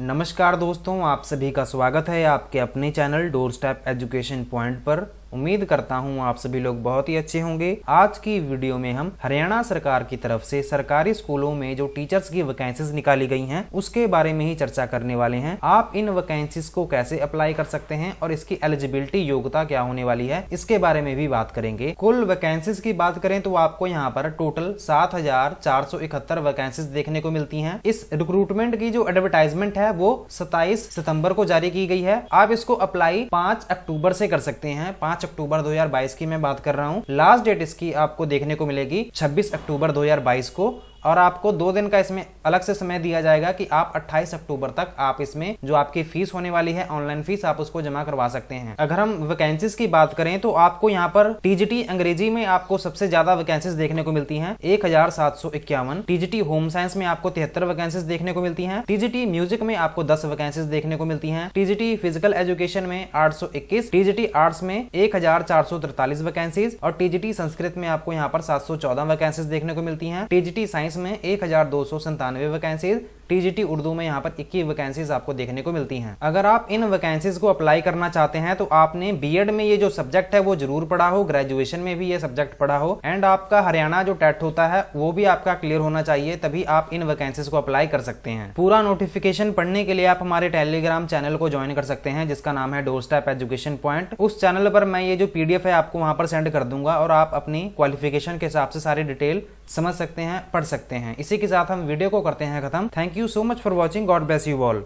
नमस्कार दोस्तों आप सभी का स्वागत है आपके अपने channel doorstep education point पर उम्मीद करता हूँ आप सभी लोग बहुत ही अच्छे होंगे आज की वीडियो में हम हरियाणा सरकार की तरफ से सरकारी स्कूलों में जो टीचर्स की वैकेंसीज निकाली गई हैं उसके बारे में ही चर्चा करने वाले हैं आप इन वैकेंसीज को कैसे अप्लाई कर सकते हैं और इसकी एलिजिबिलिटी योग्यता क्या होने वाली है इसके बारे में भी बात करेंगे कुल वैकेंसीज की बात करें तो आपको यहाँ पर टोटल सात वैकेंसीज देखने को मिलती है इस रिक्रूटमेंट की जो एडवर्टाइजमेंट है वो सताइस सितम्बर को जारी की गई है आप इसको अप्लाई पांच अक्टूबर से कर सकते हैं पांच पांच अक्टूबर 2022 की मैं बात कर रहा हूँ लास्ट डेट इसकी आपको देखने को मिलेगी छब्बीस अक्टूबर 2022 को और आपको दो दिन का इसमें अलग से समय दिया जाएगा कि आप 28 अक्टूबर तक आप इसमें जो आपकी फीस होने वाली है ऑनलाइन फीस आप उसको जमा करवा सकते हैं अगर हम वैकेंसीज की बात करें तो आपको यहाँ पर टीजीटी अंग्रेजी में आपको सबसे ज्यादा वैकेंसीज देखने को मिलती है एक टीजीटी होम साइंस में आपको तिहत्तर वैकेंसीज देखने को मिलती है टीजीटी म्यूजिक में आपको दस वैकेंसीज देखने को मिलती है टीजीटी फिजिकल एजुकेशन में आठ टीजीटी आर्ट्स में एक वैकेंसीज और टीजीटी संस्कृत में आपको यहाँ पर सात वैकेंसीज देखने को मिलती है टीजीटी साइंस में एक हज़ार दो सौ संतानवे वैकेंसीज टीजीटी उर्दू में यहाँ पर इक्की वैकेंसीज आपको देखने को मिलती हैं अगर आप इन वैकेंसीज को अप्लाई करना चाहते हैं तो आपने बीएड में ये जो सब्जेक्ट है वो जरूर पढ़ा हो ग्रेजुएशन में भी ये सब्जेक्ट पढ़ा हो एंड आपका हरियाणा जो टेट होता है वो भी आपका क्लियर होना चाहिए तभी आप इन वैकेंसीज को अप्लाई कर सकते हैं पूरा नोटिफिकेशन पढ़ने के लिए आप हमारे टेलीग्राम चैनल को ज्वाइन कर सकते हैं जिसका नाम है डोर स्टेप एजुकेशन पॉइंट उस चैनल पर मैं ये जो पीडीएफ है आपको वहां पर सेंड कर दूंगा और आप अपनी क्वालिफिकेशन के हिसाब से सारी डिटेल समझ सकते हैं पढ़ सकते हैं इसी के साथ हम वीडियो को करते हैं खत्म thank you you so much for watching. God bless you all.